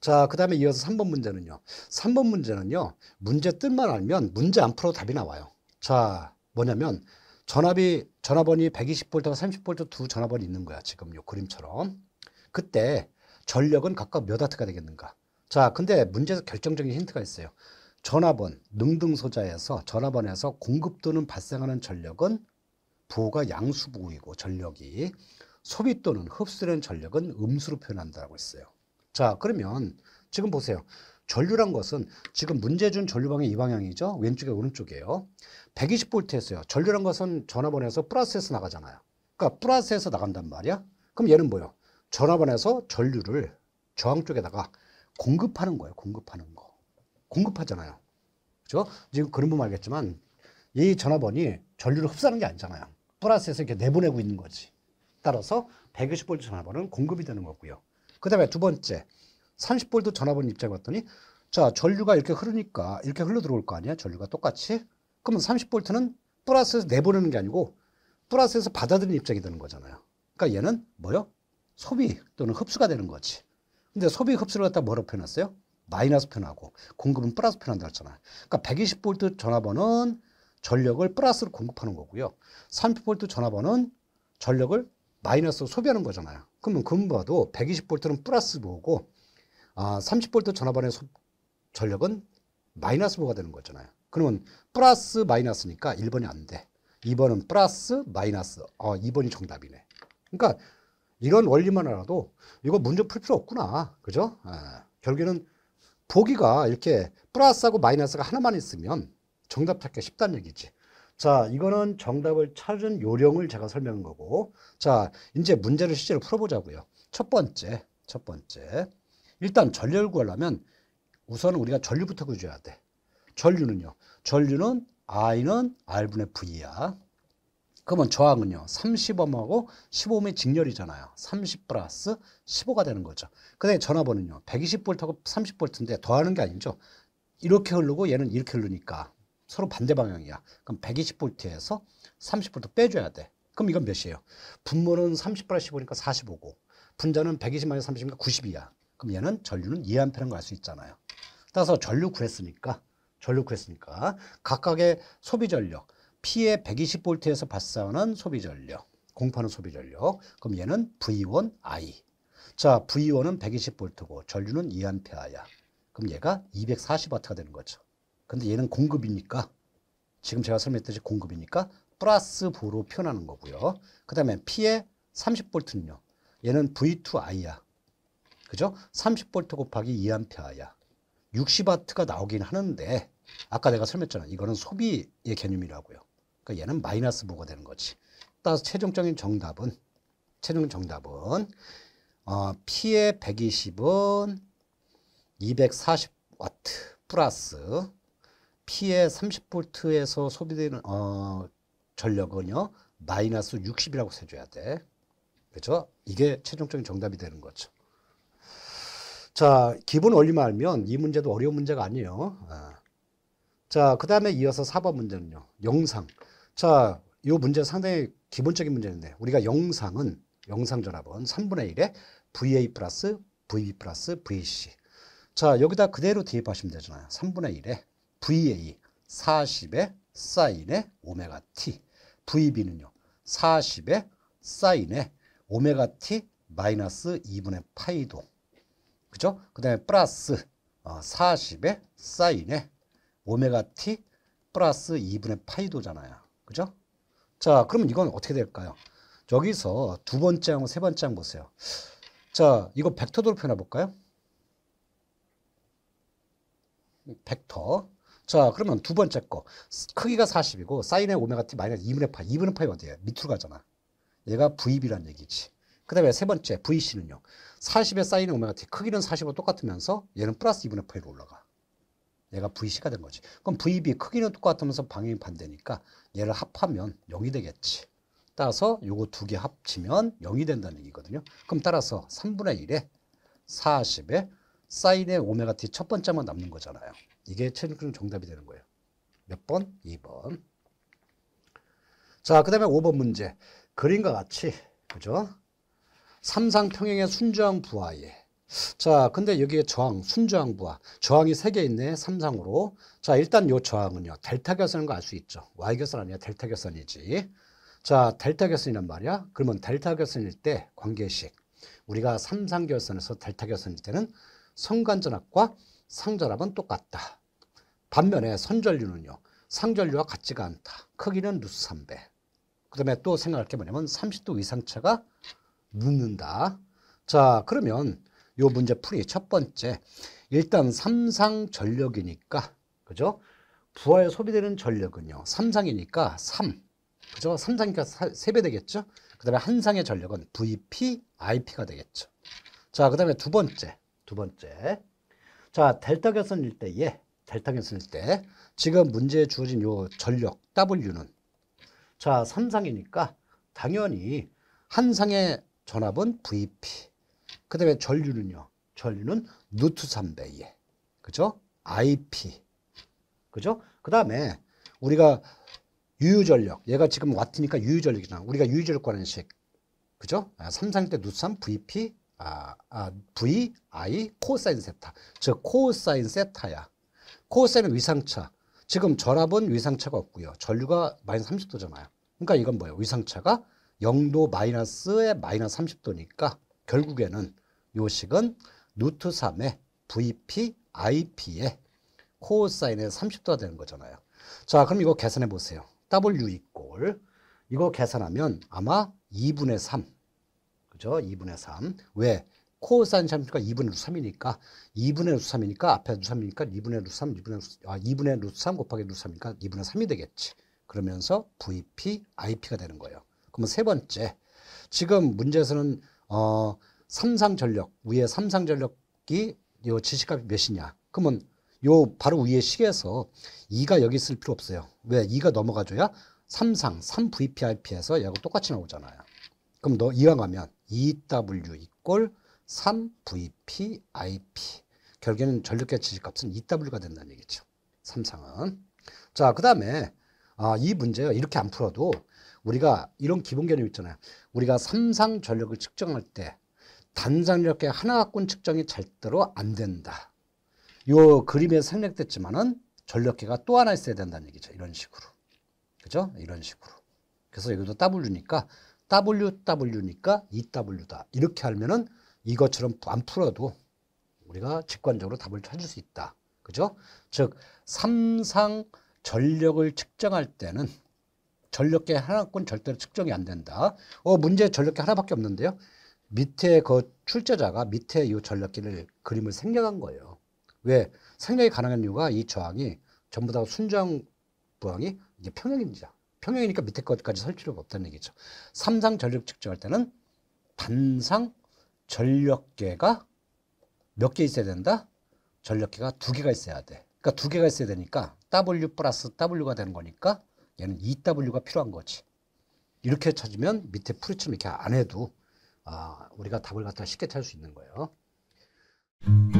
자, 그 다음에 이어서 3번 문제는요. 3번 문제는요. 문제 뜻만 알면 문제 안 풀어도 답이 나와요. 자, 뭐냐면 전압이, 전압원이 120V와 30V 두 전압원이 있는 거야. 지금 요 그림처럼. 그때 전력은 각각 몇아트가 되겠는가? 자, 근데 문제에서 결정적인 힌트가 있어요. 전압원, 능등소자에서 전압원에서 공급 또는 발생하는 전력은 부호가 양수부호이고 전력이 소비 또는 흡수된 전력은 음수로 표현한다고 했어요. 자, 그러면 지금 보세요. 전류란 것은 지금 문제 준 전류방이 이 방향이죠. 왼쪽에 오른쪽이에요. 120V였어요. 전류란 것은 전화번호에서 플러스에서 나가잖아요. 그러니까 플러스에서 나간단 말이야. 그럼 얘는 뭐예요? 전번호에서 전류를 저항 쪽에다가 공급하는 거예요. 공급하는 거. 공급하잖아요. 그죠? 지금 그런 분면 알겠지만 이전화번호이 전류를 흡수하는 게 아니잖아요. 플러스에서 이렇게 내보내고 있는 거지. 따라서 120V 전화번호는 공급이 되는 거고요. 그 다음에 두 번째 30볼트 전압원 입장해 봤더니 자 전류가 이렇게 흐르니까 이렇게 흘러 들어올 거 아니야 전류가 똑같이 그러면 30볼트는 플러스에서 내보내는 게 아니고 플러스에서 받아들이는 입장이 되는 거잖아요 그러니까 얘는 뭐요? 소비 또는 흡수가 되는 거지 근데 소비 흡수를 갖다 뭐로 표현했어요? 마이너스 표현하고 공급은 플러스 표현한다 했잖아요 그러니까 120볼트 전번호는 전력을 플러스로 공급하는 거고요 30볼트 전번호는 전력을 마이너스로 소비하는 거잖아요. 그러면 근부도 120V는 플러스 보고 아, 30V 전압안의 소, 전력은 마이너스 보가 되는 거잖아요. 그러면 플러스 마이너스니까 1번이 안 돼. 2번은 플러스 마이너스. 어, 2번이 정답이네. 그러니까 이런 원리만 알아도 이거 문제 풀 필요 없구나. 그죠? 아, 결국에는 보기가 이렇게 플러스하고 마이너스가 하나만 있으면 정답 찾기가 쉽다는 얘기지. 자, 이거는 정답을 찾은 요령을 제가 설명한 거고. 자, 이제 문제를 실제로 풀어보자고요. 첫 번째, 첫 번째. 일단 전류를 구하려면 우선 우리가 전류부터 구해야 줘 돼. 전류는요. 전류는 I는 R분의 V야. 그러면 저항은요. 30옴하고 15옴의 직렬이잖아요. 30 플러스 15가 되는 거죠. 그다음에 전화번호는요. 1 2 0볼트하고3 0볼트인데 더하는 게 아니죠. 이렇게 흐르고 얘는 이렇게 흐르니까 서로 반대 방향이야. 그럼 1 2 0볼트에서3 0볼트 빼줘야 돼. 그럼 이건 몇이에요? 분모는 30분의 15니까 45고 분자는 120만의 30이니까 90이야. 그럼 얘는 전류는 2 a 는 걸 알 수 있잖아요. 따라서 전류 구했으니까 전류 구했으니까 각각의 소비 전력 P의 1 2 0볼트에서 발사하는 소비 전력 공파는 소비 전력 그럼 얘는 V1I 자 V1은 1 2 0볼트고 전류는 2A야. 그럼 얘가 240W가 되는 거죠. 근데 얘는 공급이니까 지금 제가 설명했듯이 공급이니까 플러스 부로 표현하는 거고요. 그 다음에 P의 30V는요. 얘는 V2I야. 그죠? 30V 곱하기 2A야. 60W가 나오긴 하는데 아까 내가 설명했잖아. 이거는 소비의 개념이라고요. 그러니까 얘는 마이너스 부가 되는 거지. 따라서 최종적인 정답은 최종 정답은 어, P의 120은 240W 플러스 P의 30V에서 소비되는 어, 전력은요. 마이너스 60이라고 세줘야 돼. 그렇죠? 이게 최종적인 정답이 되는 거죠. 자, 기본 원리만 알면 이 문제도 어려운 문제가 아니에요. 아. 자, 그 다음에 이어서 4번 문제는요. 영상. 자, 이 문제 상당히 기본적인 문제인데 우리가 영상은 영상 전압은 3분의 1에 VA 플러스 VB 플러스 VC. 자, 여기다 그대로 대입하시면 되잖아요. 3분의 1에 VA 40의 사인의 오메가 t. VB는요. 40의 사인의 오메가 t 마이너스 2분의 파이도. 그죠? 그 다음에 플러스 40의 어, 사인의 오메가 t 플러스 2분의 파이도잖아요. 그죠? 자, 그러면 이건 어떻게 될까요? 여기서 두 번째 항, 세 번째 항 보세요. 자, 이거 벡터도로 표현해 볼까요? 벡터. 자, 그러면 두 번째 거. 크기가 40이고 사인의 오메가 t 마이너스 2분의 파이. 2분의 파이 어디에요 밑으로 가잖아. 얘가 vb란 얘기지. 그다음에 세 번째 vc는요. 40의 사인의 오메가 t 크기는 4 0으 똑같으면서 얘는 플러스 2분의 파이로 올라가. 얘가 vc가 된 거지. 그럼 vb 크기는 똑같으면서 방향이 반대니까 얘를 합하면 0이 되겠지. 따라서 요거 두 개 합치면 0이 된다는 얘기거든요. 그럼 따라서 3분의 1에 40에 사인의 오메가 t 첫 번째만 남는 거잖아요. 이게 체중증 정답이 되는 거예요. 몇 번? 2번. 자, 그 다음에 5번 문제. 그림과 같이, 그죠? 삼상평행의 순저항 부하에. 자, 근데 여기에 저항, 순저항 부하. 저항이 3개 있네, 삼상으로. 자, 일단 요 저항은요, 델타 결선인 거 알 수 있죠. Y 결선 아니야, 델타 결선이지. 자, 델타 결선이란 말이야. 그러면 델타 결선일 때 관계식. 우리가 삼상결선에서 델타 결선일 때는 성간전압과 상전압은 똑같다. 반면에 선전류는요. 상전류와 같지가 않다. 크기는 루스 3배. 그 다음에 또 생각할 게 뭐냐면 30도 이상 차가 묻는다. 자 그러면 요 문제 풀이 첫 번째 일단 삼상 전력이니까 그죠? 부하에 소비되는 전력은요. 삼상이니까 3. 그죠? 삼상이니까 3배 되겠죠? 그 다음에 한상의 전력은 VP, IP가 되겠죠. 자, 그 다음에 두 번째. 두 번째. 자, 델타 결선일 때 예. 델타 결선일 때 지금 문제에 주어진 요 전력 W는 자, 3상이니까 당연히 한 상의 전압은 VP. 그다음에 전류는요. 전류는 누트 3배 예. 그죠? IP. 그죠? 그다음에 우리가 유유전력. 얘가 지금 와트니까 유유전력이잖아. 우리가 유유전력 관련식. 그죠? 아, 3상일 때 누트 3 VP 아, 아, V, I, 코사인 세타. 즉, 코사인 세타야. 코사인은 위상차. 지금 전압은 위상차가 없고요. 전류가 마이너스 30도잖아요. 그러니까 이건 뭐예요? 위상차가 0도 마이너스에 마이너스 30도니까 결국에는 요식은 루트 3의 VP, IP의 코사인의 30도가 되는 거잖아요. 자, 그럼 이거 계산해 보세요. W 이꼴 이거 계산하면 아마 2분의 3 그죠? 2분의 3. 왜? 코사인 참수가 2분의 루트 3이니까 2분의 루트 3이니까 앞에 루트 3이니까 2분의 루트 3, 2분의 루트, 아, 2분의 루트 3 곱하기 루트 3이니까 2분의 3이 되겠지. 그러면서 VP, IP가 되는 거예요. 그러면 세 번째. 지금 문제에서는 어, 삼상 전력, 위에 삼상 전력이 요지식값이 몇이냐? 그러면 요 바로 위에 계에서 2가 여기 있을 필요 없어요. 왜? 2가 넘어가줘야 삼상 3VP, IP에서 얘하고 똑같이 나오잖아요. 그럼 너 이왕 하면 EW 이꼴 3VP IP. 결국에는 전력계 지시값은 EW가 된다는 얘기죠. 삼상은. 자, 그 다음에 아, 이 문제요. 이렇게 안 풀어도 우리가 이런 기본 개념 있잖아요. 우리가 삼상 전력을 측정할 때 단상 이렇 하나군 측정이 절대로 안 된다. 요 그림에 생략됐지만은 전력계가 또 하나 있어야 된다는 얘기죠. 이런 식으로. 그죠? 이런 식으로. 그래서 여기도 W니까 WW니까 EW다. 이렇게 하면은 이것처럼 안 풀어도 우리가 직관적으로 답을 찾을 수 있다. 그죠? 즉, 삼상 전력을 측정할 때는 전력계 하나권 절대로 측정이 안 된다. 어, 문제 전력계 하나밖에 없는데요. 밑에 그 출제자가 밑에 이 전력계를 그림을 생략한 거예요. 왜? 생략이 가능한 이유가 이 저항이 전부 다 순정 부항이 이제 평행입니다 평형이니까 밑에 것까지 설 필요가 없다는 얘기죠. 삼상 전력 측정할 때는 단상 전력계가 몇 개 있어야 된다? 전력계가 두 개가 있어야 돼. 그러니까 두 개가 있어야 되니까 W 플러스 W가 되는 거니까 얘는 2W가 e 필요한 거지. 이렇게 찾으면 밑에 풀이처럼 이렇게 안 해도 아, 우리가 답을 갖다 쉽게 찾을 수 있는 거예요.